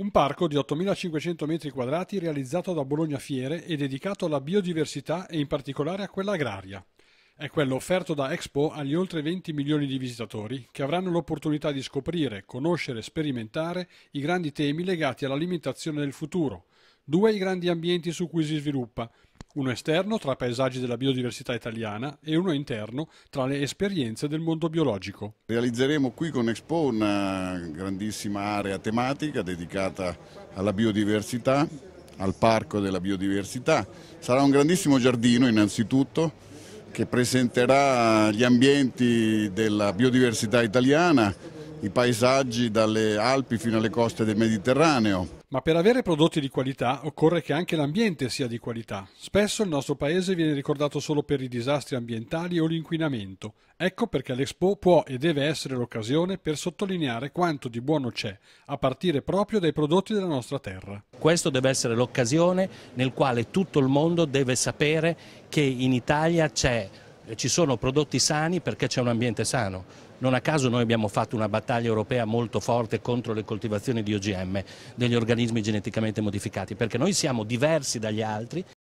Un parco di 8.500 metri quadrati realizzato da Bologna Fiere e dedicato alla biodiversità e in particolare a quella agraria. È quello offerto da Expo agli oltre 20 milioni di visitatori che avranno l'opportunità di scoprire, conoscere e sperimentare i grandi temi legati all'alimentazione del futuro. Due i grandi ambienti su cui si sviluppa – uno esterno tra paesaggi della biodiversità italiana e uno interno tra le esperienze del mondo biologico. Realizzeremo qui con Expo una grandissima area tematica dedicata alla biodiversità, al parco della biodiversità. Sarà un grandissimo giardino innanzitutto che presenterà gli ambienti della biodiversità italiana i paesaggi dalle Alpi fino alle coste del Mediterraneo. Ma per avere prodotti di qualità occorre che anche l'ambiente sia di qualità. Spesso il nostro paese viene ricordato solo per i disastri ambientali o l'inquinamento. Ecco perché l'Expo può e deve essere l'occasione per sottolineare quanto di buono c'è, a partire proprio dai prodotti della nostra terra. Questo deve essere l'occasione nel quale tutto il mondo deve sapere che in Italia c'è eh, ci sono prodotti sani perché c'è un ambiente sano. Non a caso noi abbiamo fatto una battaglia europea molto forte contro le coltivazioni di OGM, degli organismi geneticamente modificati, perché noi siamo diversi dagli altri.